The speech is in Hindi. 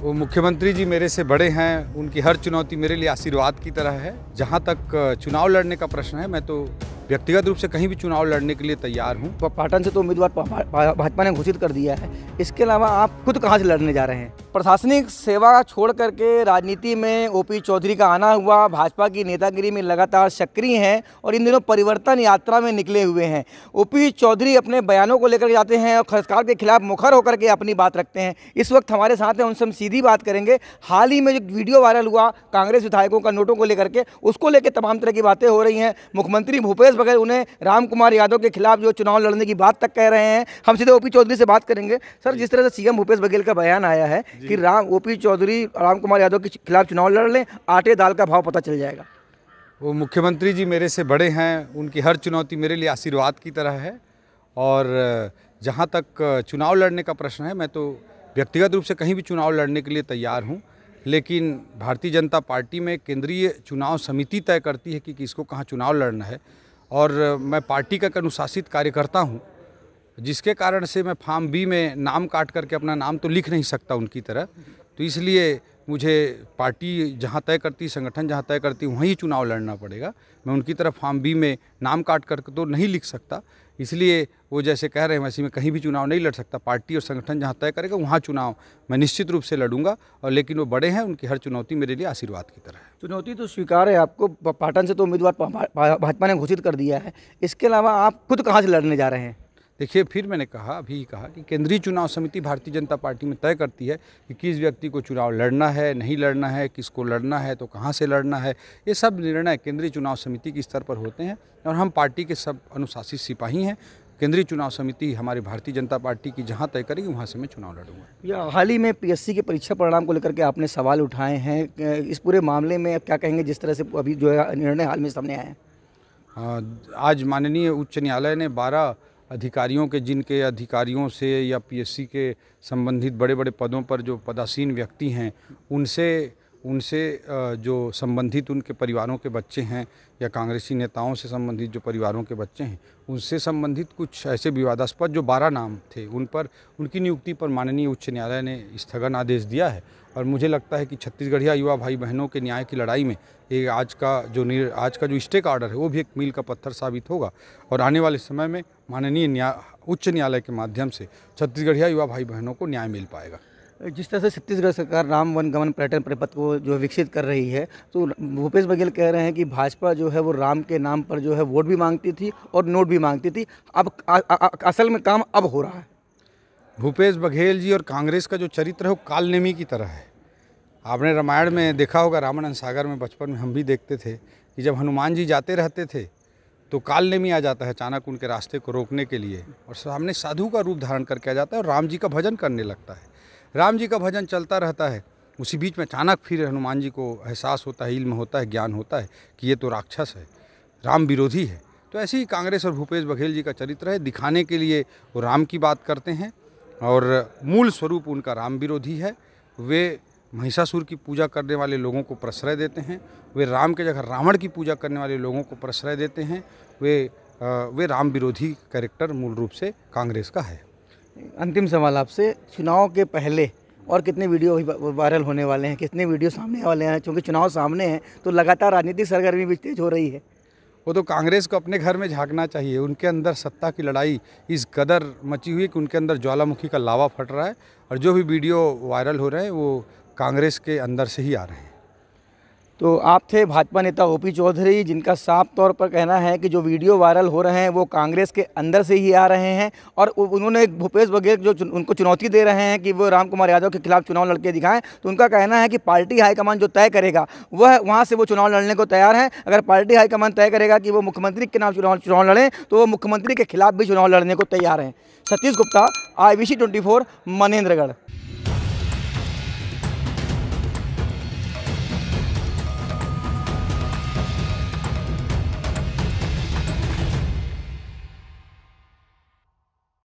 वो मुख्यमंत्री जी मेरे से बड़े हैं उनकी हर चुनौती मेरे लिए आशीर्वाद की तरह है जहाँ तक चुनाव लड़ने का प्रश्न है मैं तो व्यक्तिगत रूप से कहीं भी चुनाव लड़ने के लिए तैयार हूँ पाटन से तो उम्मीदवार भाजपा ने घोषित कर दिया है इसके अलावा आप खुद कहाँ से लड़ने जा रहे हैं प्रशासनिक सेवा छोड़ करके राजनीति में ओपी चौधरी का आना हुआ भाजपा की नेतागिरी में लगातार सक्रिय हैं और इन दिनों परिवर्तन यात्रा में निकले हुए हैं ओपी चौधरी अपने बयानों को लेकर जाते हैं और सरकार के खिलाफ मुखर होकर के अपनी बात रखते हैं इस वक्त हमारे साथ हैं उनसे हम सीधी बात करेंगे हाल ही में जो वीडियो वायरल हुआ कांग्रेस विधायकों का नोटों को लेकर के उसको लेकर तमाम तरह की बातें हो रही हैं मुख्यमंत्री भूपेश वक्त उन्हें राम कुमार यादव के खिलाफ जो चुनाव लड़ने की बात तक कह रहे हैं हम सीधे ओपी चौधरी से बात करेंगे सर जिस तरह से सीएम भूपेश बघेल का बयान आया है कि राम ओपी चौधरी राम कुमार यादव के खिलाफ चुनाव लड़ लें आटे दाल का भाव पता चल जाएगा वो मुख्यमंत्री जी मेरे से बड़े हैं उनकी हर चुनौती मेरे लिए आशीर्वाद की तरह है और जहाँ तक चुनाव लड़ने का प्रश्न है मैं तो व्यक्तिगत रूप से कहीं भी चुनाव लड़ने के लिए तैयार हूँ लेकिन भारतीय जनता पार्टी में केंद्रीय चुनाव समिति तय करती है कि किसको कहाँ चुनाव लड़ना है और मैं पार्टी का अनुशासित कार्यकर्ता हूँ जिसके कारण से मैं फार्म बी में नाम काट करके अपना नाम तो लिख नहीं सकता उनकी तरह तो इसलिए मुझे पार्टी जहाँ तय करती संगठन जहाँ तय करती वहीं चुनाव लड़ना पड़ेगा मैं उनकी तरफ फार्म हाँ, बी में नाम काट कर तो नहीं लिख सकता इसलिए वो जैसे कह रहे हैं वैसे मैं कहीं भी चुनाव नहीं लड़ सकता पार्टी और संगठन जहाँ तय करेगा वहाँ चुनाव मैं निश्चित रूप से लड़ूंगा और लेकिन वो बड़े हैं उनकी हर चुनौती मेरे लिए आशीर्वाद की तरह है चुनौती तो स्वीकार है आपको पाटन से तो उम्मीदवार भाजपा ने घोषित कर दिया है इसके अलावा आप खुद कहाँ से लड़ने जा रहे हैं देखिए फिर मैंने कहा अभी ही कहा कि केंद्रीय चुनाव समिति भारतीय जनता पार्टी में तय करती है कि किस व्यक्ति को चुनाव लड़ना है नहीं लड़ना है किसको लड़ना है तो कहाँ से लड़ना है ये सब निर्णय केंद्रीय चुनाव समिति के स्तर पर होते हैं और हम पार्टी के सब अनुशासित सिपाही हैं केंद्रीय चुनाव समिति हमारी भारतीय जनता पार्टी की जहाँ तय करेगी वहाँ से मैं चुनाव लड़ूंगा या हाल ही में पीएससी के परीक्षा परिणाम को लेकर के आपने सवाल उठाए हैं इस पूरे मामले में आप क्या कहेंगे जिस तरह से अभी जो है निर्णय हाल में सामने आए हैं हाँ, आज माननीय उच्च न्यायालय ने बारह अधिकारियों के जिनके अधिकारियों से या पीएससी के संबंधित बड़े बड़े पदों पर जो पदासीन व्यक्ति हैं उनसे उनसे जो संबंधित उनके परिवारों के बच्चे हैं या कांग्रेसी नेताओं से संबंधित जो परिवारों के बच्चे हैं उनसे संबंधित कुछ ऐसे विवादास्पद जो बारह नाम थे उन पर उनकी नियुक्ति पर माननीय उच्च न्यायालय ने स्थगन आदेश दिया है और मुझे लगता है कि छत्तीसगढ़िया युवा भाई बहनों के न्याय की लड़ाई में ये आज का जो निर आज का जो स्टेक ऑर्डर है वो भी एक मील का पत्थर साबित होगा और आने वाले समय में माननीय न्याय उच्च न्यायालय के माध्यम से छत्तीसगढ़िया युवा भाई बहनों को न्याय मिल पाएगा जिस तरह से छत्तीसगढ़ सरकार राम वन गमन पर्यटन परिपथ को जो विकसित कर रही है तो भूपेश बघेल कह रहे हैं कि भाजपा जो है वो राम के नाम पर जो है वोट भी मांगती थी और नोट भी मांगती थी अब आ, आ, आ, असल में काम अब हो रहा है भूपेश बघेल जी और कांग्रेस का जो चरित्र है वो कालनेमी की तरह है आपने रामायण में देखा होगा रामानंद सागर में बचपन में हम भी देखते थे कि जब हनुमान जी जाते रहते थे तो कालनेमी आ जाता है अचानक उनके रास्ते को रोकने के लिए और सामने साधु का रूप धारण करके आ जाता है और राम जी का भजन करने लगता है राम जी का भजन चलता रहता है उसी बीच में अचानक फिर हनुमान जी को एहसास होता है इल्म होता है ज्ञान होता है कि ये तो राक्षस है राम विरोधी है तो ऐसे ही कांग्रेस और भूपेश बघेल जी का चरित्र है दिखाने के लिए वो राम की बात करते हैं और मूल स्वरूप उनका राम विरोधी है वे महिषासुर की पूजा करने वाले लोगों को प्रश्रय देते हैं वे राम के जगह रावण की पूजा करने वाले लोगों को प्रश्रय देते हैं वे वे राम विरोधी कैरेक्टर मूल रूप से कांग्रेस का है अंतिम सवाल आपसे चुनाव के पहले और कितने वीडियो वायरल होने वाले हैं कितने वीडियो सामने वाले हैं क्योंकि चुनाव सामने हैं तो लगातार राजनीतिक सरगर्मी भी तेज हो रही है वो तो कांग्रेस को अपने घर में झांकना चाहिए उनके अंदर सत्ता की लड़ाई इस कदर मची हुई कि उनके अंदर ज्वालामुखी का लावा फट रहा है और जो भी वीडियो वायरल हो रहे हैं वो कांग्रेस के अंदर से ही आ रहे हैं तो आप थे भाजपा नेता ओपी चौधरी जिनका साफ तौर पर कहना है कि जो वीडियो वायरल हो रहे हैं वो कांग्रेस के अंदर से ही आ रहे हैं और उन्होंने भूपेश बघेल जो उनको चुनौती दे रहे हैं कि वो राम कुमार यादव के खिलाफ चुनाव लड़के दिखाएं तो उनका कहना है कि पार्टी हाईकमान जो तय करेगा वह वहाँ से वो चुनाव लड़ने को तैयार हैं अगर पार्टी हाईकमान तय करेगा कि वो मुख्यमंत्री के नाम चुनाव चुनाव लड़ें तो वो मुख्यमंत्री के खिलाफ भी चुनाव लड़ने को तैयार हैं Satish Gupta I B C twenty four Manendragarh